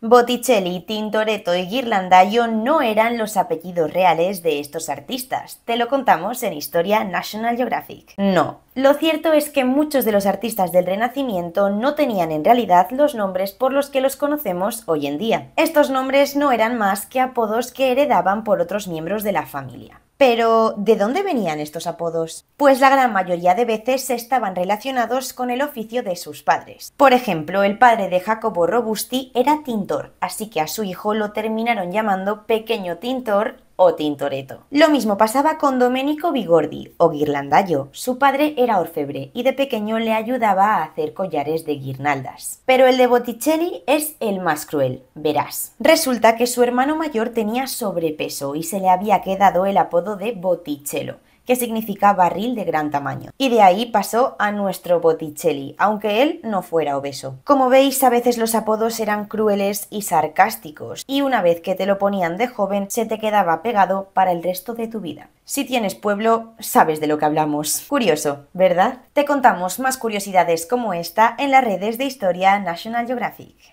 Botticelli, Tintoretto y Ghirlandaio no eran los apellidos reales de estos artistas. Te lo contamos en Historia National Geographic. No. Lo cierto es que muchos de los artistas del Renacimiento no tenían en realidad los nombres por los que los conocemos hoy en día. Estos nombres no eran más que apodos que heredaban por otros miembros de la familia. Pero, ¿de dónde venían estos apodos? Pues la gran mayoría de veces estaban relacionados con el oficio de sus padres. Por ejemplo, el padre de Jacobo Robusti era tintor, así que a su hijo lo terminaron llamando pequeño tintor o Tintoretto. Lo mismo pasaba con Domenico Bigordi o guirlandayo. Su padre era orfebre y de pequeño le ayudaba a hacer collares de guirnaldas. Pero el de Botticelli es el más cruel, verás. Resulta que su hermano mayor tenía sobrepeso y se le había quedado el apodo de Botticello que significa barril de gran tamaño. Y de ahí pasó a nuestro Botticelli, aunque él no fuera obeso. Como veis, a veces los apodos eran crueles y sarcásticos, y una vez que te lo ponían de joven, se te quedaba pegado para el resto de tu vida. Si tienes pueblo, sabes de lo que hablamos. Curioso, ¿verdad? Te contamos más curiosidades como esta en las redes de Historia National Geographic.